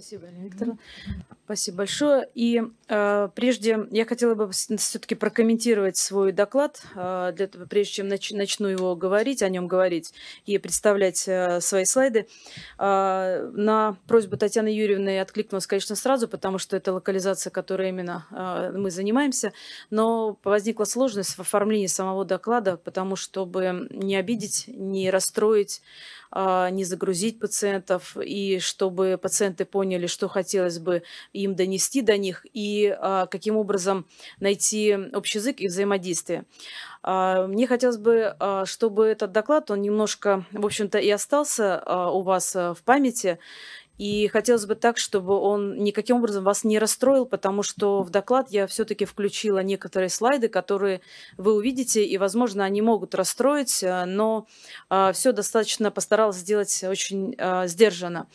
Спасибо, Елена Викторовна. Спасибо большое. И э, прежде я хотела бы все-таки прокомментировать свой доклад, э, для, прежде чем нач, начну его говорить, о нем говорить и представлять э, свои слайды. Э, на просьбу Татьяны Юрьевны я откликнулась, конечно, сразу, потому что это локализация, которой именно э, мы занимаемся, но возникла сложность в оформлении самого доклада, потому чтобы не обидеть, не расстроить э, не загрузить пациентов, и чтобы пациенты поняли, что хотелось бы им донести до них и а, каким образом найти общий язык и взаимодействие. А, мне хотелось бы, а, чтобы этот доклад, он немножко, в общем-то, и остался у вас в памяти. И хотелось бы так, чтобы он никаким образом вас не расстроил, потому что в доклад я все-таки включила некоторые слайды, которые вы увидите, и, возможно, они могут расстроить, э, но все достаточно постаралась сделать очень сдержанно.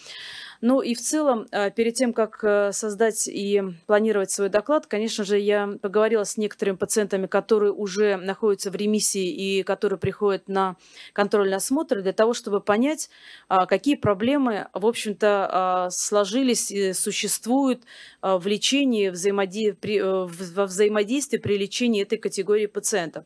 Ну и в целом, а, перед тем, как э, создать и планировать свой доклад, конечно же, я поговорила с некоторыми пациентами, которые уже находятся в ремиссии и которые приходят на контрольный осмотр, для того, чтобы понять, а, какие проблемы, в общем-то, а, сложились и существуют в лечении, взаимоди... при... Э, во взаимодействии при лечении этой категории пациентов.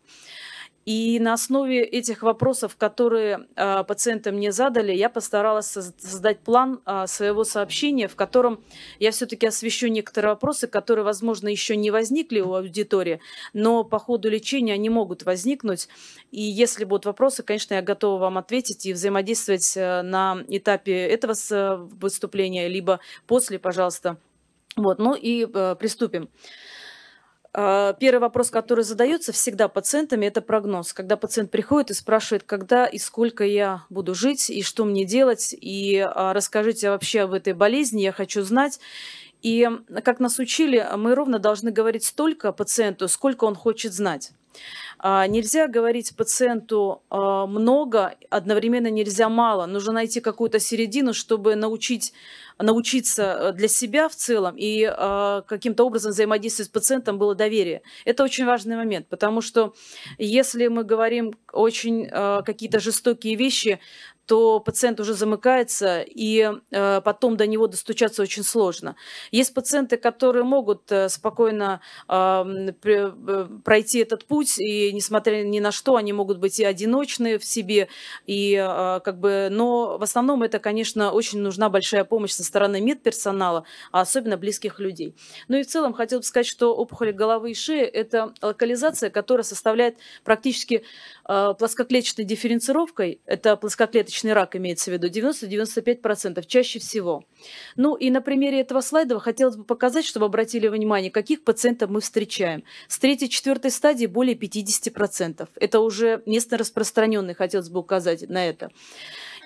И на основе этих вопросов, которые э, пациенты мне задали, я постаралась создать план э, своего сообщения, в котором я все-таки освещу некоторые вопросы, которые, возможно, еще не возникли у аудитории, но по ходу лечения они могут возникнуть. И если будут вопросы, конечно, я готова вам ответить и взаимодействовать э, на этапе этого выступления, либо после, пожалуйста. Вот, ну и э, приступим. А, первый вопрос, который задается всегда пациентами, это прогноз. Когда пациент приходит и спрашивает, когда и сколько я буду жить, и что мне делать, и а, расскажите вообще об этой болезни, я хочу знать. И как нас учили, мы ровно должны говорить столько пациенту, сколько он хочет знать. А, нельзя говорить пациенту а, много, одновременно нельзя мало. Нужно найти какую-то середину, чтобы научить научиться э, для себя в целом и а, каким-то образом взаимодействовать с пациентом было доверие. Это очень важный момент, потому что если мы говорим очень какие-то жестокие вещи, то пациент уже замыкается, и э, потом до него достучаться очень сложно. Есть пациенты, которые могут э, спокойно э, пройти этот путь, и несмотря ни на что, они могут быть и одиночные в себе, и э, как бы, но в основном это, конечно, очень нужна большая помощь со стороны медперсонала, а особенно близких людей. Ну и в целом хотел бы сказать, что опухоли головы и шеи – это локализация, которая составляет практически э, плоскоклеточной дифференцировкой, это плоскоклеточная легкоклеточный рак имеется в виду, 90-95% чаще всего. Ну и на примере этого слайда хотелось бы показать, чтобы обратили внимание, каких пациентов мы встречаем. С 3-4 стадии более 50%. Это уже местно распространенный, хотелось бы указать на это.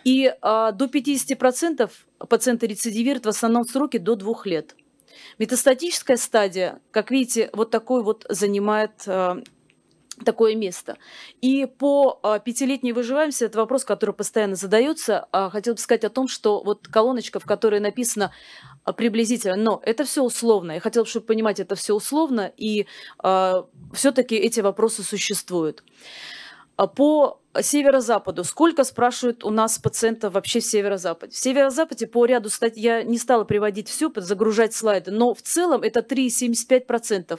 И а, до 50% пациенты рецидивируют в основном в сроке до 2 лет. Метастатическая стадия, как видите, вот такой вот занимает а, такое место. И по а, пятилетней выживаемости, это вопрос, который постоянно задается, а, хотел бы сказать о том, что вот колоночка, в которой написано а, приблизительно, но это все условно. Я хотела бы, чтобы понимать, это все условно, и а, все-таки эти вопросы существуют. А, по северо-западу. Сколько спрашивают у нас пациентов вообще в северо-западе? В северо-западе по ряду статей, я не стала приводить всю, загружать слайды, но в целом это 3,75%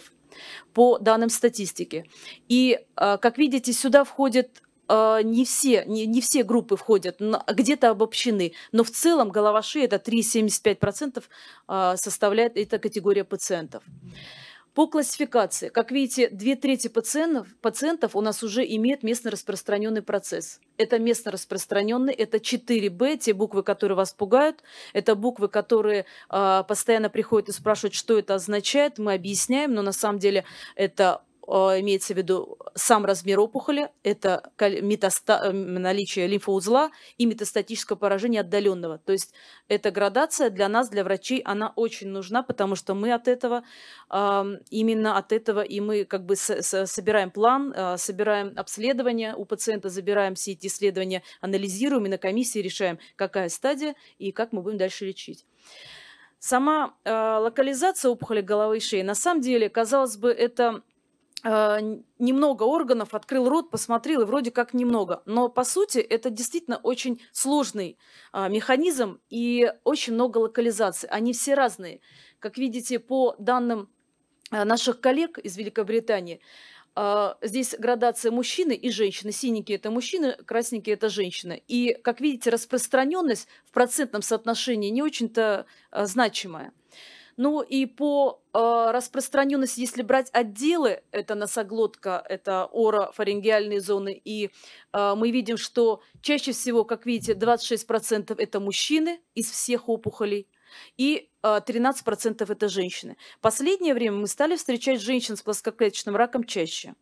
по данным статистики. И, э, как видите, сюда входят э, не все, не, не все группы входят, где-то обобщены, но в целом голова шеи это 3,75% э, составляет эта категория пациентов. По классификации, как видите, две трети пациентов, пациентов у нас уже имеют местно распространенный процесс. Это местно распространенный, это 4Б, те буквы, которые вас пугают, это буквы, которые э, постоянно приходят и спрашивают, что это означает, мы объясняем, но на самом деле это Э, имеется в виду сам размер опухоли, это метаста... Э, наличие лимфоузла и метастатическое поражение отдаленного. То есть эта градация для нас, для врачей, она очень нужна, потому что мы от этого, именно от этого и мы как бы собираем план, э, собираем обследование у пациента, забираем все эти исследования, анализируем и на комиссии решаем, какая стадия и как мы будем дальше лечить. Сама э, локализация опухоли головы и шеи, на самом деле, казалось бы, это а, немного органов, открыл рот, посмотрел, и вроде как немного. Но по сути это действительно очень сложный а, механизм и очень много локализаций. Они все разные. Как видите, по данным а, наших коллег из Великобритании, а, здесь градация мужчины и женщины. Синенькие – это мужчины, красненькие – это женщины. И, как видите, распространенность в процентном соотношении не очень-то а, значимая. Ну и по э, распространенности, если брать отделы, это носоглотка, это орофарингеальные зоны, и э, мы видим, что чаще всего, как видите, 26% это мужчины из всех опухолей, и 13% а, это женщины. Последнее время мы стали встречать женщин с плоскоклеточным раком чаще.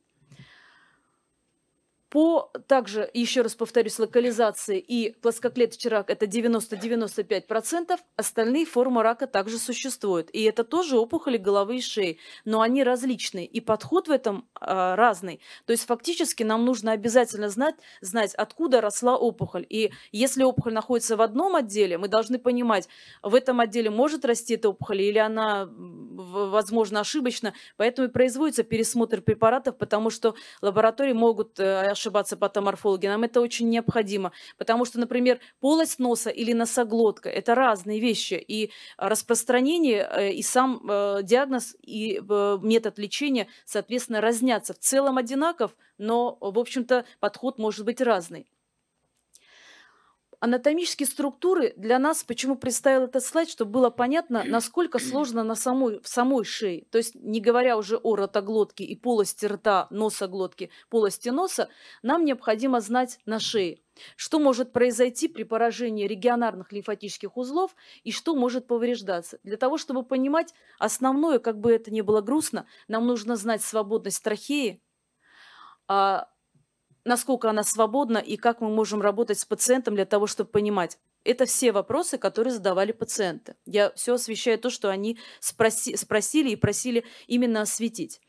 По, также, еще раз повторюсь, локализации и плоскоклеточный рак – это 90-95%. Остальные формы рака также существуют. И это тоже опухоли головы и шеи. Но они различные. И подход в этом а, разный. То есть фактически нам нужно обязательно знать, знать, откуда росла опухоль. И если опухоль находится в одном отделе, мы должны понимать, в этом отделе может расти эта опухоль или она, возможно, ошибочна. Поэтому и производится пересмотр препаратов, потому что лаборатории могут э, ошибаться патоморфологи, нам это очень необходимо, потому что, например, полость носа или носоглотка – это разные вещи, и э, распространение, э, и сам э, диагноз, и метод лечения, соответственно, разнятся. В целом одинаков, но, в общем-то, подход может быть разный анатомические структуры для нас, почему представил этот слайд, чтобы было понятно, насколько сложно на самой, в самой шее. То есть, не говоря уже о ротоглотке и полости рта, носоглотке, полости носа, нам необходимо знать на шее, что может произойти при поражении регионарных лимфатических узлов и что может повреждаться. Для того, чтобы понимать основное, как бы это ни было грустно, нам нужно знать свободность трахеи, а насколько она свободна и как мы можем работать с пациентом для того, чтобы понимать. Это все вопросы, которые задавали пациенты. Я все освещаю то, что они спроси, спросили и просили именно осветить.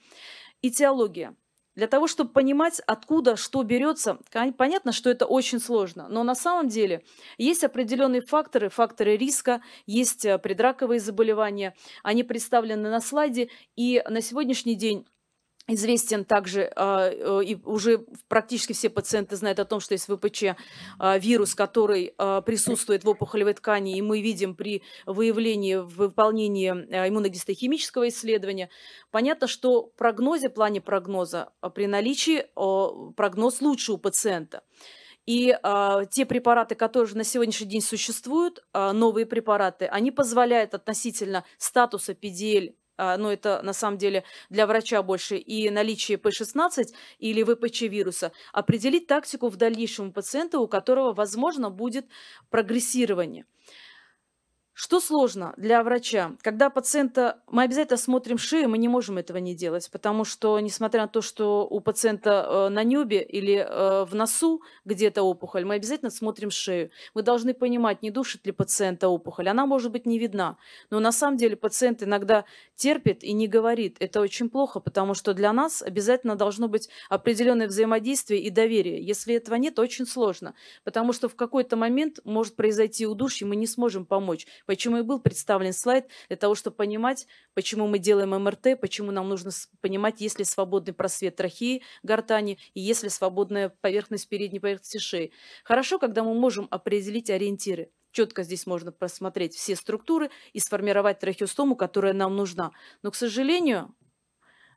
И теология. Для того, чтобы понимать, откуда что берется, понятно, что это очень сложно, но на самом деле есть определенные факторы, факторы риска, есть э, предраковые заболевания, они представлены на слайде, и на сегодняшний день Известен также, а, э, и уже практически все пациенты знают о том, что есть ВПЧ а, вирус, который а, присутствует в опухолевой ткани, и мы видим при выявлении, в выполнении иммуногистохимического исследования. Понятно, что в прогнозе, в плане прогноза, при наличии прогноз лучше у пациента. И э, те препараты, которые на сегодняшний день существуют, э, новые препараты, они позволяют относительно статуса PDL а, но ну, это на самом деле для врача больше, и наличие п 16 или ВПЧ-вируса, определить тактику в дальнейшем у пациента, у которого, возможно, будет прогрессирование. Что сложно для врача? Когда пациента... Мы обязательно смотрим шею, мы не можем этого не делать, потому что, несмотря на то, что у пациента э, на небе или э, в носу где-то опухоль, мы обязательно смотрим шею. Мы должны понимать, не душит ли пациента опухоль. Она может быть не видна, но на самом деле пациент иногда терпит и не говорит. Это очень плохо, потому что для нас обязательно должно быть определенное взаимодействие и доверие. Если этого нет, очень сложно, потому что в какой-то момент может произойти удушье, мы не сможем помочь. Почему и был представлен слайд, для того, чтобы понимать, почему мы делаем МРТ, почему нам нужно понимать, есть ли свободный просвет трахеи, гортани, и есть ли свободная поверхность передней поверхности шеи. Хорошо, когда мы можем определить ориентиры четко здесь можно просмотреть все структуры и сформировать трахеостому, которая нам нужна. Но, к сожалению,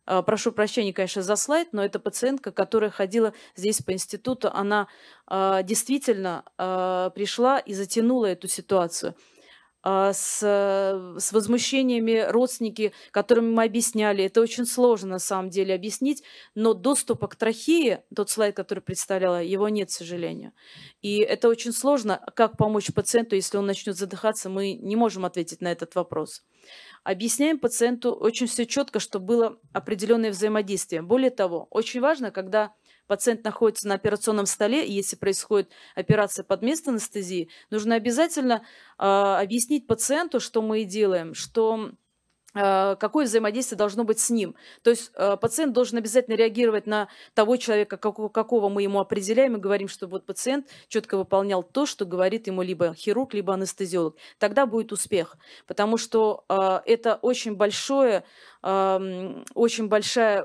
э, прошу прощения, конечно, за слайд, но эта пациентка, которая ходила здесь по институту, она э, действительно э, пришла и затянула эту ситуацию. А, с, э, с возмущениями родственники, которым мы объясняли. Это очень сложно на самом деле объяснить, но доступа к трахее, тот слайд, который представляла, его нет, к сожалению. И это очень сложно, как помочь пациенту, если он начнет задыхаться, мы не можем ответить на этот вопрос. Объясняем пациенту очень все четко, чтобы было определенное взаимодействие. Более того, очень важно, когда пациент находится на операционном столе, и если происходит операция под место анестезии, нужно обязательно э, объяснить пациенту, что мы делаем, что Э, какое взаимодействие должно быть с ним. То есть э, пациент должен обязательно реагировать на того человека, какого мы ему определяем, и говорим, что вот пациент четко выполнял то, что говорит ему либо хирург, либо анестезиолог. Тогда будет успех, потому что э, это очень большое, эм, очень большая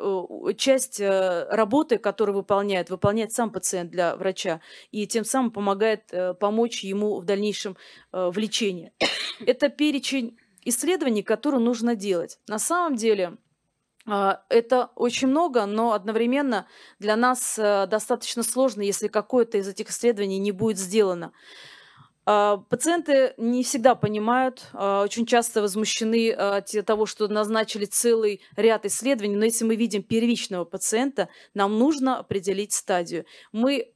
часть работы, которую выполняет, выполняет сам пациент для врача, и тем самым помогает помочь ему в дальнейшем в лечении. Это перечень исследований, которые нужно делать. На самом деле, а, это очень много, но одновременно для нас э, достаточно сложно, если какое-то из этих исследований не будет сделано. А, пациенты не всегда понимают, а, очень часто возмущены от того, что назначили целый ряд исследований, но если мы видим первичного пациента, нам нужно определить стадию. Мы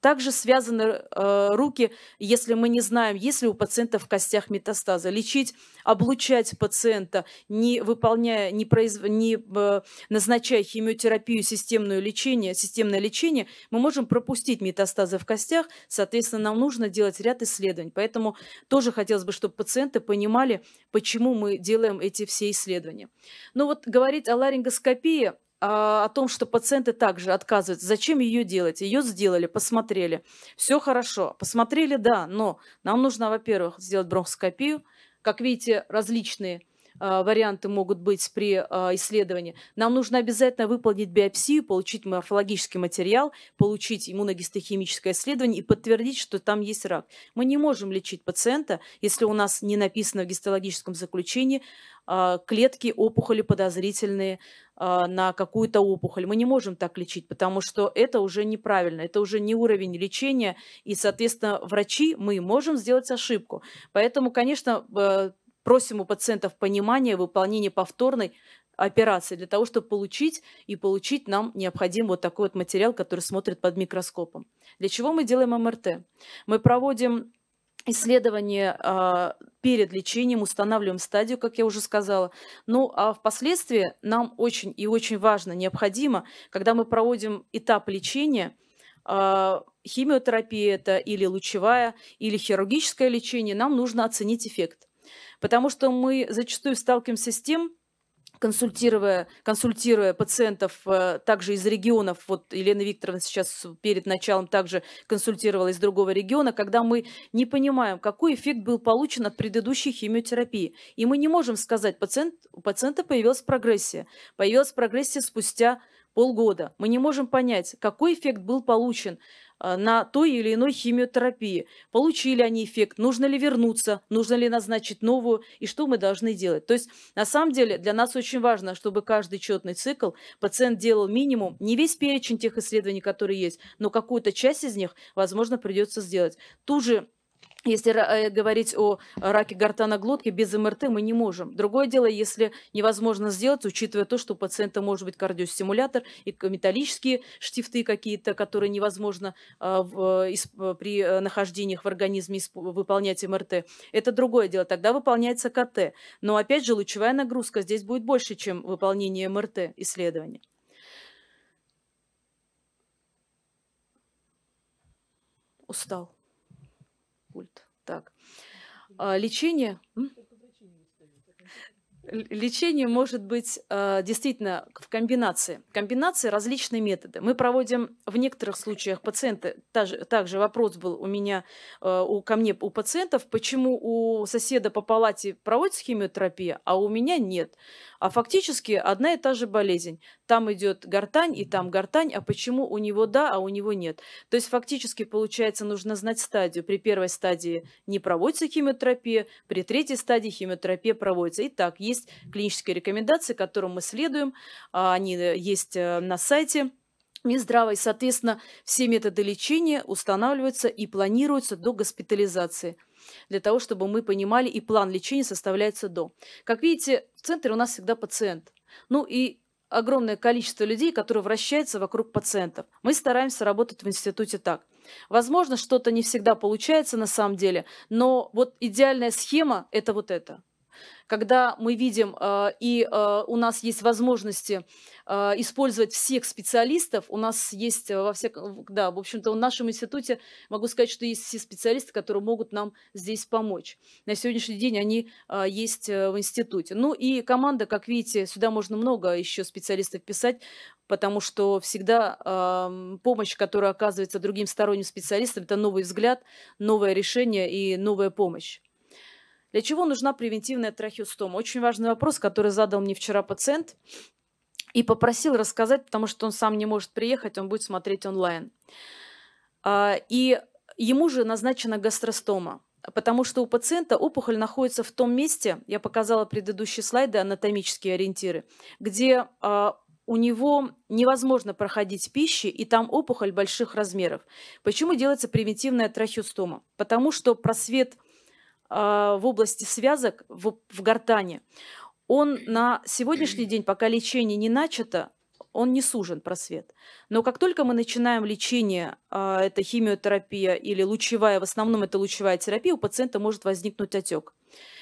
также связаны э, руки, если мы не знаем, есть ли у пациента в костях метастаза. Лечить, облучать пациента, не выполняя, не, произв... не э, назначая химиотерапию, системное лечение, системное лечение, мы можем пропустить метастазы в костях. Соответственно, нам нужно делать ряд исследований. Поэтому тоже хотелось бы, чтобы пациенты понимали, почему мы делаем эти все исследования. Но ну вот говорить о ларингоскопии, а, о том, что пациенты также отказываются. Зачем ее делать? Ее сделали, посмотрели. Все хорошо. Посмотрели, да, но нам нужно, во-первых, сделать бронхоскопию. Как видите, различные а, варианты могут быть при а, исследовании. Нам нужно обязательно выполнить биопсию, получить морфологический материал, получить иммуногистохимическое исследование и подтвердить, что там есть рак. Мы не можем лечить пациента, если у нас не написано в гистологическом заключении а, клетки опухоли подозрительные на какую-то опухоль. Мы не можем так лечить, потому что это уже неправильно, это уже не уровень лечения, и, соответственно, врачи, мы можем сделать ошибку. Поэтому, конечно, э, Просим у пациентов понимания выполнения повторной операции для того, чтобы получить и получить нам необходим вот такой вот материал, который смотрит под микроскопом. Для чего мы делаем МРТ? Мы проводим исследование а, перед лечением, устанавливаем стадию, как я уже сказала. Ну а впоследствии нам очень и очень важно, необходимо, когда мы проводим этап лечения, а, химиотерапия это или лучевая, или хирургическое лечение, нам нужно оценить эффект. Потому что мы зачастую сталкиваемся с тем, консультируя, консультируя пациентов э, также из регионов, вот Елена Викторовна сейчас перед началом также консультировала из другого региона, когда мы не понимаем, какой эффект был получен от предыдущей химиотерапии. И мы не можем сказать, пациент, у пациента появилась прогрессия. Появилась прогрессия спустя полгода. Мы не можем понять, какой эффект был получен Э, на той или иной химиотерапии. Получили они эффект, нужно ли вернуться, нужно ли назначить новую и что мы должны делать. То есть на самом деле для нас очень важно, чтобы каждый четный цикл пациент делал минимум, не весь перечень тех исследований, которые есть, но какую-то часть из них, возможно, придется сделать. Ту же если э, говорить о раке гортана глотки, без МРТ мы не можем. Другое дело, если невозможно сделать, учитывая то, что у пациента может быть кардиостимулятор и металлические штифты какие-то, которые невозможно э, э, при нахождениях в организме выполнять МРТ. Это другое дело. Тогда выполняется КТ. Но опять же, лучевая нагрузка здесь будет больше, чем выполнение МРТ исследования. Устал пульт. Так. А, лечение. Лечение может быть э, действительно в комбинации. Комбинации различные методы. Мы проводим в некоторых случаях пациенты, также вопрос был у меня, э, у, ко мне у пациентов, почему у соседа по палате проводится химиотерапия, а у меня нет. А фактически одна и та же болезнь. Там идет гортань и там гортань, а почему у него да, а у него нет. То есть фактически получается нужно знать стадию. При первой стадии не проводится химиотерапия, при третьей стадии химиотерапия проводится. Итак, есть есть клинические рекомендации, которым мы следуем. А, они э, есть э, на сайте Минздрава, и, соответственно, все методы лечения устанавливаются и планируются до госпитализации для того, чтобы мы понимали, и план лечения составляется до. Как видите, в центре у нас всегда пациент. Ну и огромное количество людей, которые вращаются вокруг пациентов. Мы стараемся работать в институте так. Возможно, что-то не всегда получается на самом деле, но вот идеальная схема – это вот это когда мы видим э, и э, у нас есть возможности э, использовать всех специалистов, у нас есть во всех, да, в общем-то, в нашем институте могу сказать, что есть все специалисты, которые могут нам здесь помочь. На сегодняшний день они есть в институте. Ну и команда, как видите, сюда можно много еще специалистов писать, потому что всегда э, помощь, которая оказывается другим сторонним специалистам, это новый взгляд, новое решение и новая помощь. Для чего нужна превентивная трахеостома? Очень важный вопрос, который задал мне вчера пациент и попросил рассказать, потому что он сам не может приехать, он будет смотреть онлайн. А, и ему же назначена гастростома, потому что у пациента опухоль находится в том месте, я показала предыдущие слайды, анатомические ориентиры, где а, у него невозможно проходить пищи, и там опухоль больших размеров. Почему делается превентивная трахеостома? Потому что просвет – а, в области связок в, в гортане, он на сегодняшний день, пока лечение не начато, он не сужен просвет. Но как только мы начинаем лечение, а, это химиотерапия или лучевая, в основном это лучевая терапия, у пациента может возникнуть отек.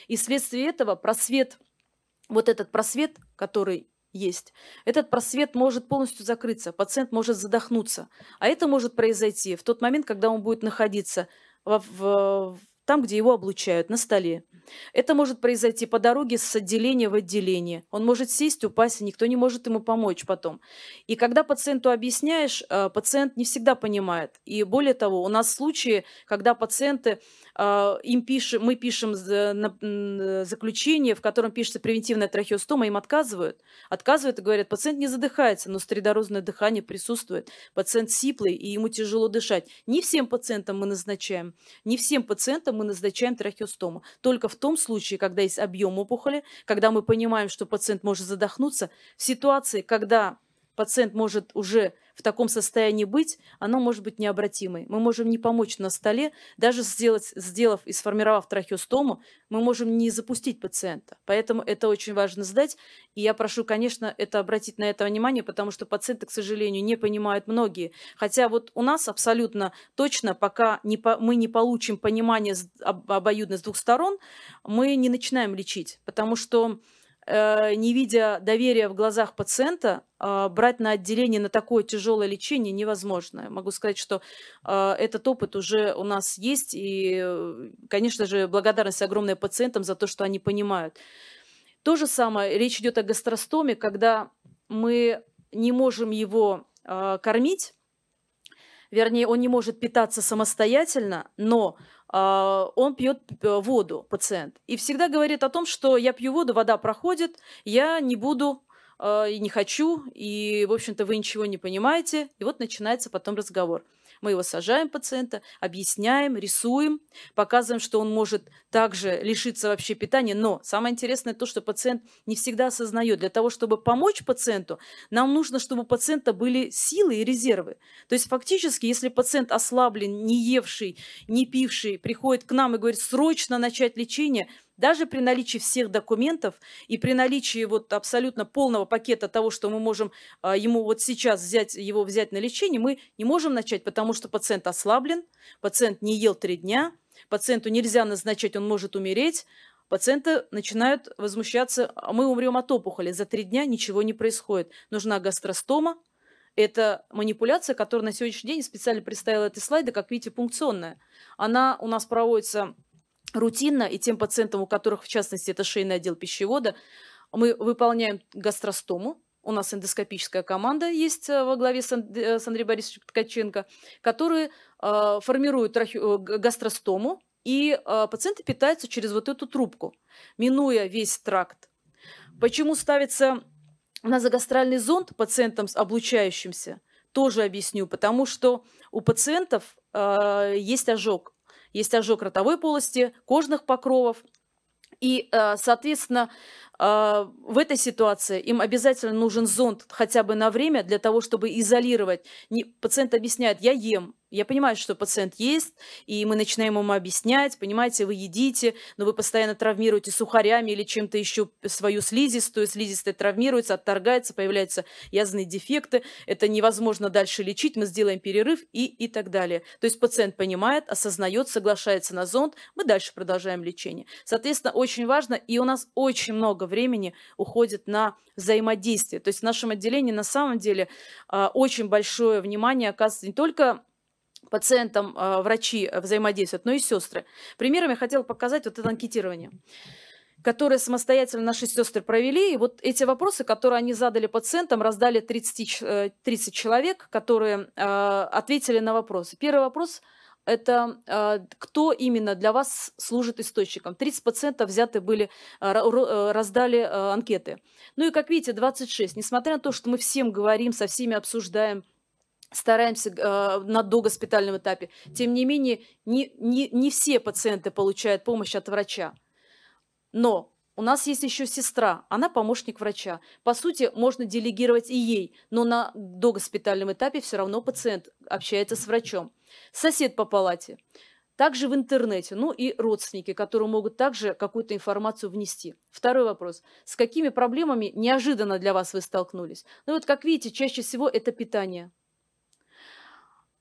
И вследствие этого просвет, вот этот просвет, который есть. Этот просвет может полностью закрыться, пациент может задохнуться. А это может произойти в тот момент, когда он будет находиться в, в, там, где его облучают, на столе. Это может произойти по дороге с отделения в отделение. Он может сесть, упасть, и никто не может ему помочь потом. И когда пациенту объясняешь, э, пациент не всегда понимает. И более того, у нас случаи, когда пациенты, э, им пишем, мы пишем э, заключение, в котором пишется превентивная трахеостома, им отказывают. Отказывают и говорят, пациент не задыхается, но стридорозное дыхание присутствует. Пациент сиплый, и ему тяжело дышать. Не всем пациентам мы назначаем, не всем пациентам мы назначаем трахеостому. Только в том случае, когда есть объем опухоли, когда мы понимаем, что пациент может задохнуться. В ситуации, когда пациент может уже в таком состоянии быть, оно может быть необратимой. Мы можем не помочь на столе, даже сделать, сделав и сформировав трахеостому, мы можем не запустить пациента. Поэтому это очень важно знать. И я прошу, конечно, это обратить на это внимание, потому что пациенты, к сожалению, не понимают многие. Хотя вот у нас абсолютно точно, пока не по, мы не получим понимание обоюдно с двух сторон, мы не начинаем лечить, потому что Э, не видя доверия в глазах пациента, а, брать на отделение на такое тяжелое лечение невозможно. Могу сказать, что а, этот опыт уже у нас есть, и, э, конечно же, благодарность огромная пациентам за то, что они понимают. То же самое, речь идет о гастростоме, когда мы не можем его а, кормить, вернее, он не может питаться самостоятельно, но а, он пьет э, воду, пациент, и всегда говорит о том, что я пью воду, вода проходит, я не буду э, и не хочу, и, в общем-то, вы ничего не понимаете. И вот начинается потом разговор. Мы его сажаем пациента, объясняем, рисуем, показываем, что он может также лишиться вообще питания. Но самое интересное то, что пациент не всегда осознает. Для того, чтобы помочь пациенту, нам нужно, чтобы у пациента были силы и резервы. То есть фактически, если пациент ослаблен, не евший, не пивший, приходит к нам и говорит срочно начать лечение – даже при наличии всех документов и при наличии вот абсолютно полного пакета того, что мы можем а, ему вот сейчас взять, его взять на лечение, мы не можем начать, потому что пациент ослаблен, пациент не ел три дня, пациенту нельзя назначать, он может умереть, Пациенты начинают возмущаться, «А мы умрем от опухоли, за три дня ничего не происходит. Нужна гастростома, это манипуляция, которая на сегодняшний день специально представила эти слайды, как видите, пункционная. Она у нас проводится рутинно, и тем пациентам, у которых, в частности, это шейный отдел пищевода, мы выполняем гастростому, у нас эндоскопическая команда есть э, во главе э, с, Андреем Борисовичем Ткаченко, которые э, формируют гастростому, и пациенты питаются через вот эту трубку, минуя весь тракт. Почему ставится назогастральный зонд пациентам с облучающимся, тоже объясню, потому что у пациентов есть ожог, есть ожог ротовой полости, кожных покровов. И, э, соответственно, а, в этой ситуации им обязательно нужен зонд хотя бы на время для того, чтобы изолировать. Не, пациент объясняет, я ем, я понимаю, что пациент есть, и мы начинаем ему объяснять, понимаете, вы едите, но вы постоянно травмируете сухарями или чем-то еще свою слизистую, слизистая травмируется, отторгается, появляются язвенные дефекты, это невозможно дальше лечить, мы сделаем перерыв и, и так далее. То есть пациент понимает, осознает, соглашается на зонд, мы дальше продолжаем лечение. Соответственно, очень важно, и у нас очень много времени уходит на взаимодействие. То есть в нашем отделении на самом деле а, очень большое внимание оказывается не только пациентам а, врачи взаимодействуют, но и сестры. Примером я хотела показать вот это анкетирование которые самостоятельно наши сестры провели. И вот эти вопросы, которые они задали пациентам, раздали 30, 30 э, человек, которые э, ответили на вопросы. Первый вопрос – это а, кто именно для вас служит источником. 30% взяты были, а, а, раздали анкеты. Ну и, как видите, 26. Несмотря на то, что мы всем говорим, со всеми обсуждаем, стараемся э, на догоспитальном этапе, тем не менее, не, не, не все пациенты получают помощь от врача. Но у нас есть еще сестра, она помощник врача. По сути, можно делегировать и ей, но на догоспитальном этапе все равно пациент общается с врачом. Сосед по палате. Также в интернете, ну и родственники, которые могут также какую-то информацию внести. Второй вопрос. С какими проблемами неожиданно для вас вы столкнулись? Ну вот, как видите, чаще всего это питание.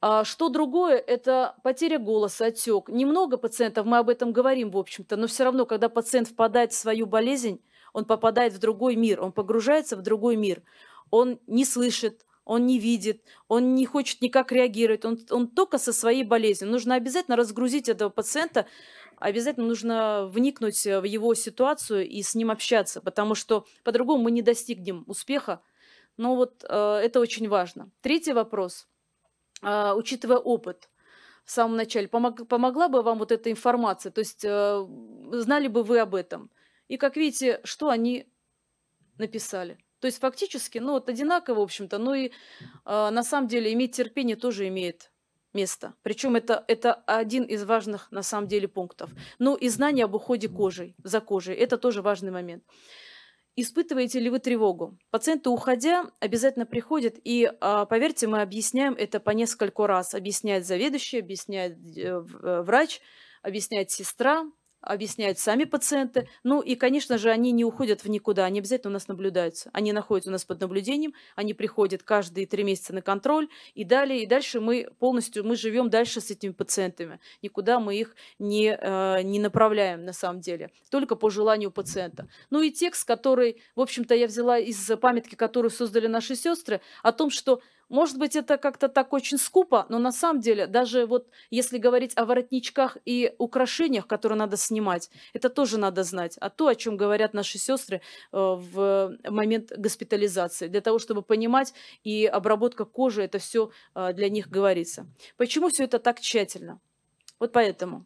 А, что другое, это потеря голоса, отек. Немного пациентов, мы об этом говорим, в общем-то, но все равно, когда пациент впадает в свою болезнь, он попадает в другой мир, он погружается в другой мир. Он не слышит, он не видит, он не хочет никак реагировать, он, он только со своей болезнью. Нужно обязательно разгрузить этого пациента, обязательно нужно вникнуть э, в его ситуацию и с ним общаться, потому что по-другому мы не достигнем успеха. Но вот э, это очень важно. Третий вопрос – а, учитывая опыт в самом начале, помог, помогла бы вам вот эта информация, то есть э, знали бы вы об этом. И как видите, что они написали. То есть фактически, ну вот одинаково, в общем-то, но и э, на самом деле иметь терпение тоже имеет место. Причем это, это один из важных на самом деле пунктов. Ну и знание об уходе кожей, за кожей, это тоже важный момент. Испытываете ли вы тревогу? Пациенты, уходя, обязательно приходят, и, а, поверьте, мы объясняем это по нескольку раз. Объясняет заведующий, объясняет э, э, врач, объясняет сестра, объясняют сами пациенты. Ну и, конечно же, они не уходят в никуда, они обязательно у нас наблюдаются. Они находятся у нас под наблюдением, они приходят каждые три месяца на контроль и далее, и дальше мы полностью, мы живем дальше с этими пациентами. Никуда мы их не, э, не направляем на самом деле, только по желанию пациента. Ну и текст, который, в общем-то, я взяла из памятки, которую создали наши сестры, о том, что может быть, это как-то так очень скупо, но на самом деле, даже вот если говорить о воротничках и украшениях, которые надо снимать, это тоже надо знать. А то, о чем говорят наши сестры э, в момент госпитализации, для того, чтобы понимать, и обработка кожи, это все э, для них говорится. Почему все это так тщательно? Вот поэтому.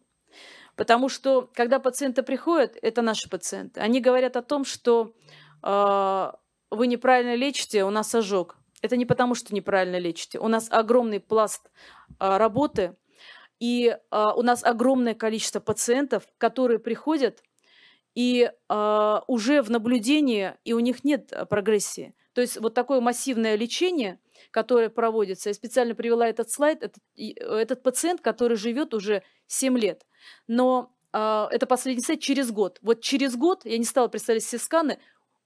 Потому что, когда пациенты приходят, это наши пациенты, они говорят о том, что э, вы неправильно лечите, у нас ожог. Это не потому, что неправильно лечите. У нас огромный пласт а, работы, и а, у нас огромное количество пациентов, которые приходят и а, уже в наблюдении, и у них нет а, прогрессии. То есть вот такое массивное лечение, которое проводится, я специально привела этот слайд, этот, этот пациент, который живет уже 7 лет. Но а, это последний слайд через год. Вот через год, я не стала представлять все сканы,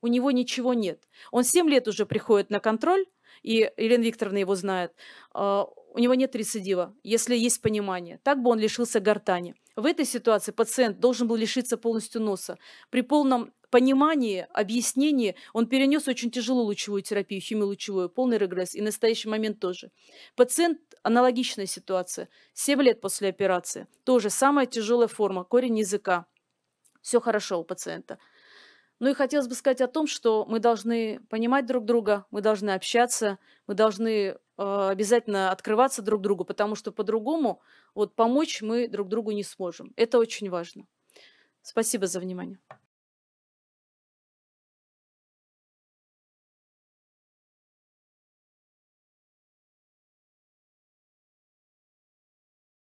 у него ничего нет. Он 7 лет уже приходит на контроль, и Елена Викторовна его знает, а, у него нет рецидива, если есть понимание. Так бы он лишился гортани. В этой ситуации пациент должен был лишиться полностью носа. При полном понимании, объяснении он перенес очень тяжелую лучевую терапию, химиолучевую, полный регресс и в настоящий момент тоже. Пациент – аналогичная ситуация. 7 лет после операции. Тоже самая тяжелая форма, корень языка. Все хорошо у пациента – ну и хотелось бы сказать о том, что мы должны понимать друг друга, мы должны общаться, мы должны э, обязательно открываться друг другу, потому что по-другому вот помочь мы друг другу не сможем. Это очень важно. Спасибо за внимание.